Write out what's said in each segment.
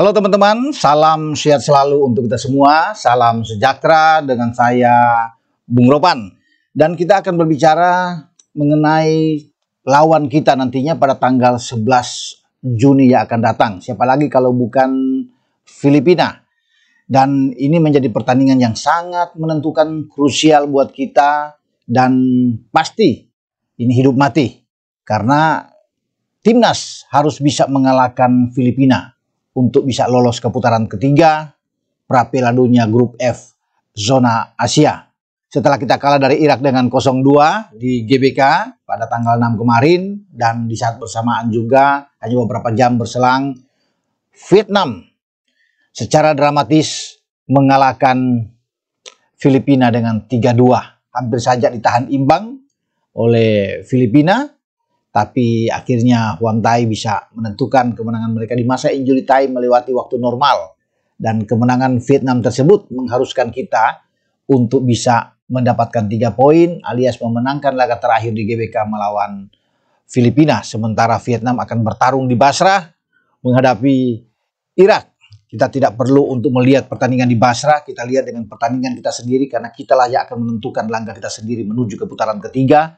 Halo teman-teman, salam sehat selalu untuk kita semua, salam sejahtera dengan saya Bung Ropan. Dan kita akan berbicara mengenai lawan kita nantinya pada tanggal 11 Juni yang akan datang. Siapa lagi kalau bukan Filipina. Dan ini menjadi pertandingan yang sangat menentukan krusial buat kita dan pasti ini hidup mati. Karena timnas harus bisa mengalahkan Filipina untuk bisa lolos ke putaran ketiga Piala Dunia Grup F zona Asia. Setelah kita kalah dari Irak dengan 0-2 di GBK pada tanggal 6 kemarin dan di saat bersamaan juga hanya beberapa jam berselang Vietnam secara dramatis mengalahkan Filipina dengan 3-2. Hampir saja ditahan imbang oleh Filipina tapi akhirnya Tai bisa menentukan kemenangan mereka di masa injury time melewati waktu normal dan kemenangan Vietnam tersebut mengharuskan kita untuk bisa mendapatkan tiga poin alias memenangkan laga terakhir di GBK melawan Filipina sementara Vietnam akan bertarung di Basra menghadapi Irak kita tidak perlu untuk melihat pertandingan di Basra kita lihat dengan pertandingan kita sendiri karena kita layak akan menentukan langkah kita sendiri menuju ke putaran ketiga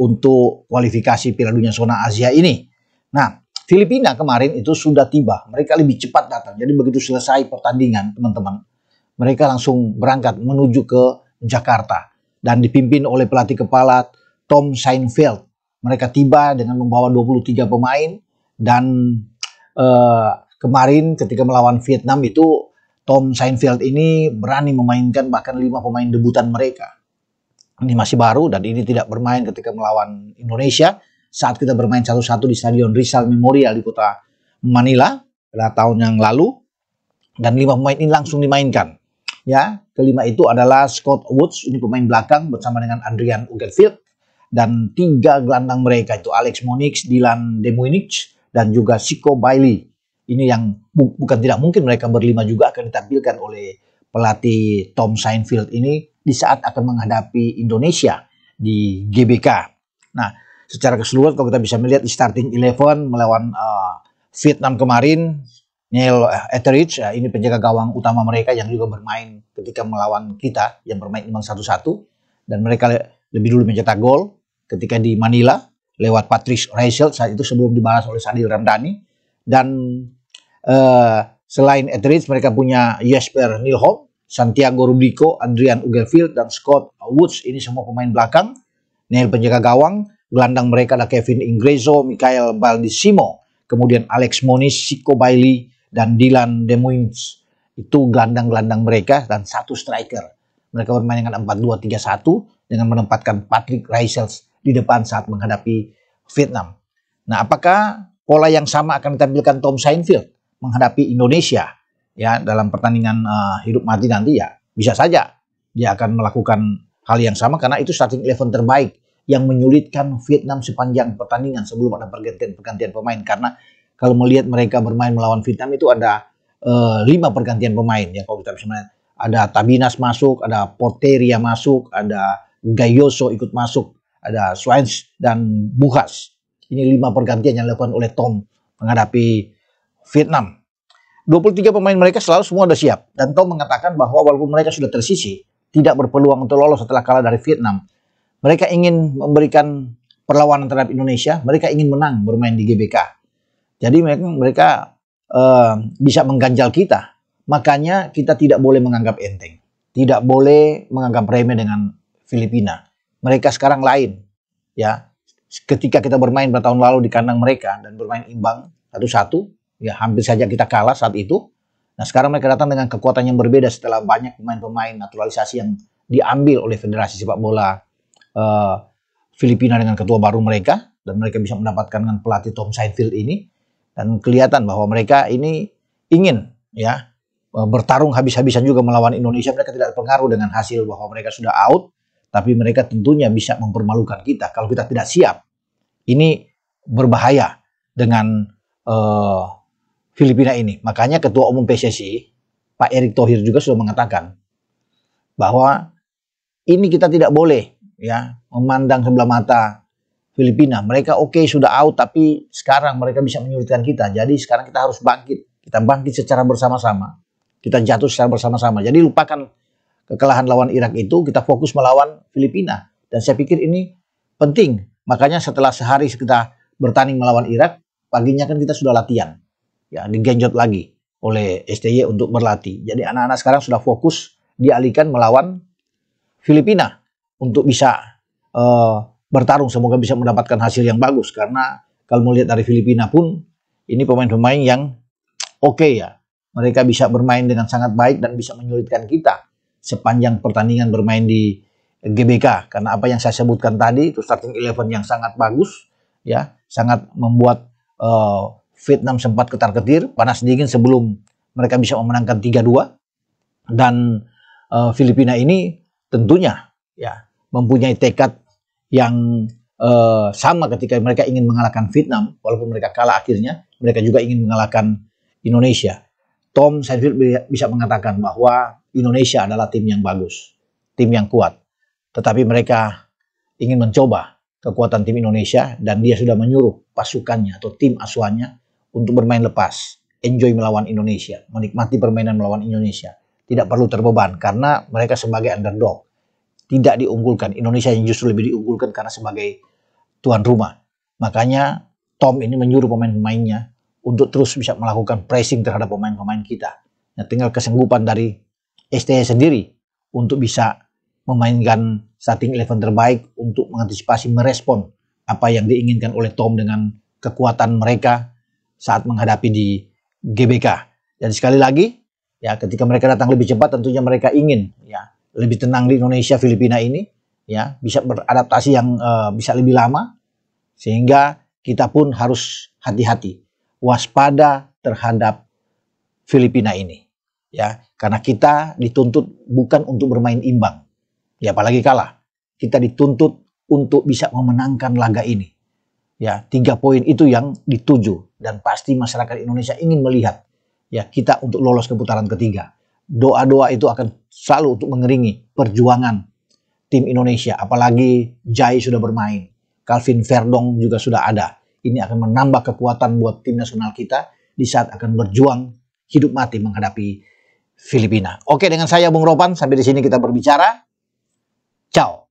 untuk kualifikasi Piala Dunia Zona Asia ini. Nah, Filipina kemarin itu sudah tiba. Mereka lebih cepat datang. Jadi begitu selesai pertandingan, teman-teman, mereka langsung berangkat menuju ke Jakarta dan dipimpin oleh pelatih kepala Tom Seinfeld. Mereka tiba dengan membawa 23 pemain dan uh, kemarin ketika melawan Vietnam itu Tom Seinfeld ini berani memainkan bahkan lima pemain debutan mereka. Ini masih baru dan ini tidak bermain ketika melawan Indonesia saat kita bermain satu-satu di Stadion Rizal Memorial di kota Manila pada tahun yang lalu dan lima pemain ini langsung dimainkan. Ya, kelima itu adalah Scott Woods ini pemain belakang bersama dengan Adrian Ugelfield dan tiga gelandang mereka itu Alex Monix, Dylan Demuinich dan juga Siko Bailey. Ini yang bu bukan tidak mungkin mereka berlima juga akan ditampilkan oleh pelatih Tom Seinfeld ini di saat akan menghadapi Indonesia di GBK. Nah, secara keseluruhan kalau kita bisa melihat di starting eleven melawan uh, Vietnam kemarin, Neil eh, Etheridge uh, ini penjaga gawang utama mereka yang juga bermain ketika melawan kita yang bermain imbang satu-satu dan mereka le lebih dulu mencetak gol ketika di Manila lewat Patrice Reisel saat itu sebelum dibalas oleh Sadil Ramdhani dan uh, Selain Etheridge, mereka punya Jesper Nilholm, Santiago Rubico, Adrian Ugelfield, dan Scott Woods. Ini semua pemain belakang. Neil penjaga gawang. Gelandang mereka ada Kevin Ingrezo, Mikael Baldissimo, kemudian Alex Moniz, Siko Bailey, dan Dylan Demuins. Itu gelandang-gelandang mereka dan satu striker. Mereka bermain dengan 4-2-3-1 dengan menempatkan Patrick Reisels di depan saat menghadapi Vietnam. Nah, apakah pola yang sama akan ditampilkan Tom Seinfeld? menghadapi Indonesia ya dalam pertandingan uh, hidup mati nanti ya bisa saja dia akan melakukan hal yang sama karena itu starting eleven terbaik yang menyulitkan Vietnam sepanjang pertandingan sebelum ada pergantian-pergantian pemain karena kalau melihat mereka bermain melawan Vietnam itu ada uh, lima pergantian pemain ya kalau kita bisa melihat ada Tabinas masuk, ada Porteria masuk, ada Gayoso ikut masuk, ada Swains dan Buhas. Ini lima pergantian yang dilakukan oleh Tom menghadapi Vietnam. 23 pemain mereka selalu semua sudah siap dan Tom mengatakan bahwa walaupun mereka sudah tersisi, tidak berpeluang untuk lolos setelah kalah dari Vietnam. Mereka ingin memberikan perlawanan terhadap Indonesia, mereka ingin menang bermain di GBK. Jadi mereka, mereka uh, bisa mengganjal kita. Makanya kita tidak boleh menganggap enteng. Tidak boleh menganggap remeh dengan Filipina. Mereka sekarang lain. ya. Ketika kita bermain pada tahun lalu di kandang mereka dan bermain imbang satu-satu, ya hampir saja kita kalah saat itu. Nah sekarang mereka datang dengan kekuatan yang berbeda setelah banyak pemain-pemain naturalisasi yang diambil oleh Federasi Sepak Bola uh, Filipina dengan ketua baru mereka dan mereka bisa mendapatkan dengan pelatih Tom Seinfeld ini dan kelihatan bahwa mereka ini ingin ya eh, bertarung habis-habisan juga melawan Indonesia mereka tidak terpengaruh dengan hasil bahwa mereka sudah out tapi mereka tentunya bisa mempermalukan kita kalau kita tidak siap ini berbahaya dengan uh, Filipina ini. Makanya Ketua Umum PSSI, Pak Erick Thohir juga sudah mengatakan bahwa ini kita tidak boleh ya memandang sebelah mata Filipina. Mereka oke okay, sudah out tapi sekarang mereka bisa menyulitkan kita. Jadi sekarang kita harus bangkit. Kita bangkit secara bersama-sama. Kita jatuh secara bersama-sama. Jadi lupakan kekalahan lawan Irak itu, kita fokus melawan Filipina. Dan saya pikir ini penting. Makanya setelah sehari kita bertanding melawan Irak, paginya kan kita sudah latihan ya digenjot lagi oleh STY untuk berlatih. Jadi anak-anak sekarang sudah fokus dialihkan melawan Filipina untuk bisa uh, bertarung semoga bisa mendapatkan hasil yang bagus karena kalau melihat dari Filipina pun ini pemain-pemain yang oke okay ya. Mereka bisa bermain dengan sangat baik dan bisa menyulitkan kita sepanjang pertandingan bermain di GBK karena apa yang saya sebutkan tadi itu starting eleven yang sangat bagus ya, sangat membuat uh, Vietnam sempat ketar-ketir, panas dingin sebelum mereka bisa memenangkan 3-2 dan e, Filipina ini tentunya ya mempunyai tekad yang e, sama ketika mereka ingin mengalahkan Vietnam walaupun mereka kalah akhirnya mereka juga ingin mengalahkan Indonesia. Tom Seinfeld bisa mengatakan bahwa Indonesia adalah tim yang bagus, tim yang kuat. Tetapi mereka ingin mencoba kekuatan tim Indonesia dan dia sudah menyuruh pasukannya atau tim asuhannya untuk bermain lepas, enjoy melawan Indonesia, menikmati permainan melawan Indonesia. Tidak perlu terbeban karena mereka sebagai underdog. Tidak diunggulkan, Indonesia yang justru lebih diunggulkan karena sebagai tuan rumah. Makanya Tom ini menyuruh pemain-pemainnya untuk terus bisa melakukan pressing terhadap pemain-pemain kita. Nah, tinggal kesenggupan dari STI sendiri untuk bisa memainkan starting eleven terbaik untuk mengantisipasi merespon apa yang diinginkan oleh Tom dengan kekuatan mereka saat menghadapi di GBK. Dan sekali lagi, ya ketika mereka datang lebih cepat tentunya mereka ingin ya lebih tenang di Indonesia Filipina ini ya bisa beradaptasi yang uh, bisa lebih lama sehingga kita pun harus hati-hati waspada terhadap Filipina ini ya karena kita dituntut bukan untuk bermain imbang ya apalagi kalah kita dituntut untuk bisa memenangkan laga ini Ya, tiga poin itu yang dituju dan pasti masyarakat Indonesia ingin melihat ya kita untuk lolos ke putaran ketiga. Doa-doa itu akan selalu untuk mengeringi perjuangan tim Indonesia, apalagi Jai sudah bermain, Calvin Verdong juga sudah ada. Ini akan menambah kekuatan buat tim nasional kita di saat akan berjuang hidup mati menghadapi Filipina. Oke, dengan saya Bung Ropan sampai di sini kita berbicara. Ciao.